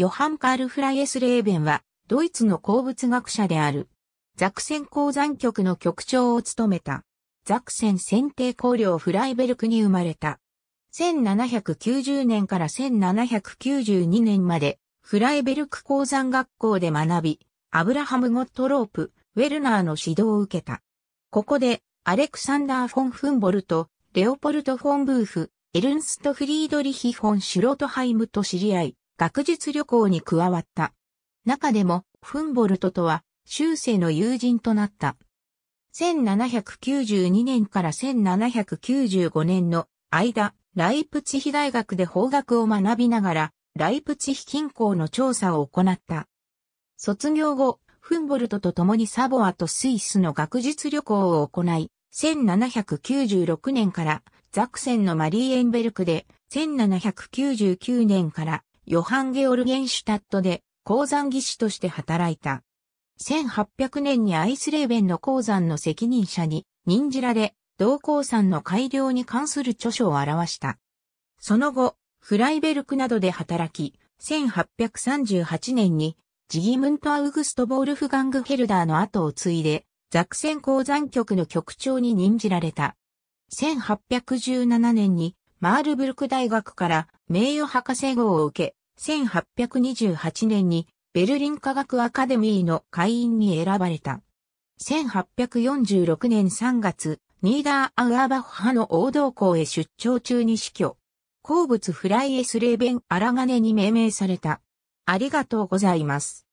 ヨハン・カール・フライエス・レーベンは、ドイツの鉱物学者である。ザクセン鉱山局の局長を務めた。ザクセン選定工領フライベルクに生まれた。1790年から1792年まで、フライベルク鉱山学校で学び、アブラハム・ゴットロープ、ウェルナーの指導を受けた。ここで、アレクサンダー・フォン・フンボルト、レオポルト・フォン・ブーフ、エルンスト・フリードリヒ・フォン・シュロトハイムと知り合い、学術旅行に加わった。中でも、フンボルトとは、修正の友人となった。1792年から1795年の間、ライプツヒ大学で法学を学びながら、ライプツヒ近郊の調査を行った。卒業後、フンボルトと共にサボアとスイスの学術旅行を行い、1796年からザクセンのマリーエンベルクで、1799年からヨハン・ゲオルゲンシュタットで鉱山技師として働いた。1800年にアイスレーベンの鉱山の責任者に任じられ、同鉱山の改良に関する著書を表した。その後、フライベルクなどで働き、1838年にジギムント・アウグスト・ボールフガング・ヘルダーの後を継いで、ザクセン鉱山局の局長に任じられた。1817年にマールブルク大学から名誉博士号を受け、1828年にベルリン科学アカデミーの会員に選ばれた。1846年3月、ニーダー・アウアーバッハの王道校へ出張中に死去。鉱物フライエスレーベン・アラガネに命名された。ありがとうございます。